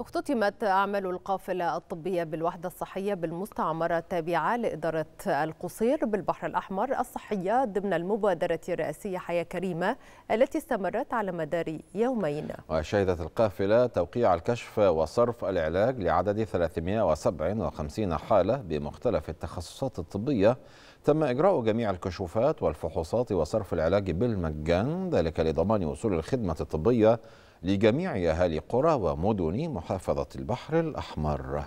اختتمت أعمال القافلة الطبية بالوحدة الصحية بالمستعمرة التابعة لإدارة القصير بالبحر الأحمر الصحية ضمن المبادرة الرئاسية حياة كريمة التي استمرت على مدار يومين وشهدت القافلة توقيع الكشف وصرف العلاج لعدد 357 حالة بمختلف التخصصات الطبية تم إجراء جميع الكشوفات والفحوصات وصرف العلاج بالمجان ذلك لضمان وصول الخدمة الطبية لجميع أهالي قرى ومدن محافظة البحر الأحمر